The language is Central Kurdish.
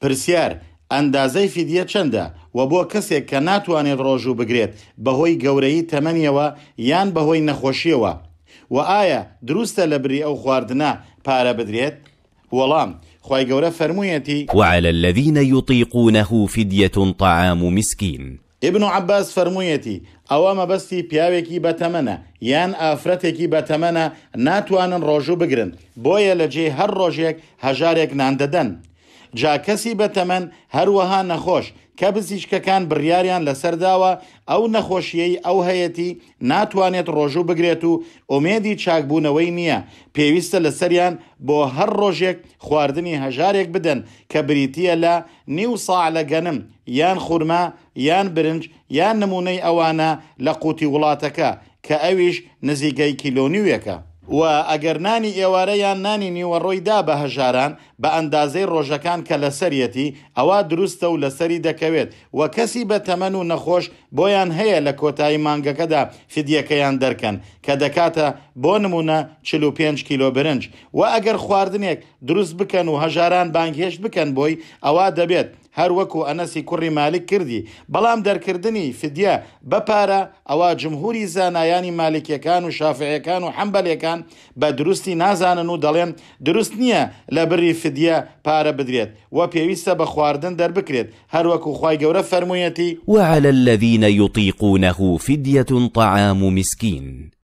پرسیار ئەندازەی فیدە چەندە و بۆ کەسێک کە ناتوانێت ڕۆژوو بگرێت بەهۆی گەورەی تەمەنیەوە یان بەهۆی نەخۆشیەوە و ئایا دروستە لە بری ئەو خواردنە پارە بدرێت وەڵام خی گەورە فەرموویەتی وعلى الذين يطيقونه فدية طعام مسكين ئبن و عباس فەرموویەتی ئەوە مەبەستی پیاوێکی بەتەمەنە یان ئافرەتێکی بەتەمەنە ناتوانن ڕۆژوو بگرن بۆیە لە جێ هەر ڕۆژێک هەژارێک ناندەدەن جا کەسی بەتەمەن هەروەها نەخۆش کە بزیشکەکان بڕیاریان لەسەرداوە ئەو نەخۆشیەی ئەو هەیەی ناتوانێت ڕۆژوو بگرێت و ئومێدی چاکبوونەوەی نییە پێویستە لەسەریان بۆ هەر ڕۆژێک خواردنی هەژارێک بدەن کە بریتە لە نیو ساع لە گەنم یان خورما یان برنج یان نمونەی ئەوانە لە قوتی وڵاتەکە کە ئەویش نزیگەی کیلۆنیویەکە. و ئەگەر نانی ئێوارەیان نانی نیوەڕۆیدا بە هەژاران بە ئەندازەی ڕۆژەکان کە لەسەرەتی ئەوا دروستە و لەسەری دەکەوێت و کەسی بە تەمەن و نەخۆش بۆیان هەیە لە کۆتایی مانگەکەدا فیدیەکەیان دەرکەن کە دەکاتە بۆ نمونە 45 کیلۆ برنج و ئەگەر خواردنێک دروست بکەن و هەژاران بانگهێش بکەن بۆی ئەوا دەبێت هر وکو انسی کری مالک کردی بلام در کردنی فدیە بپاره ئەوە جمهوری زنایانی زانایانی مالکیەکان و شافعەکان و حەمبەلەکان بە درستی نازانن و دەڵێن دروست نییە لە بری فدیە پارە بدرێت و پێویستە بە خواردن دەربکرێت هەر وەکو خی گەورە فەرموویەتی وعلى الذين يطيقونه فدية طعام مسكين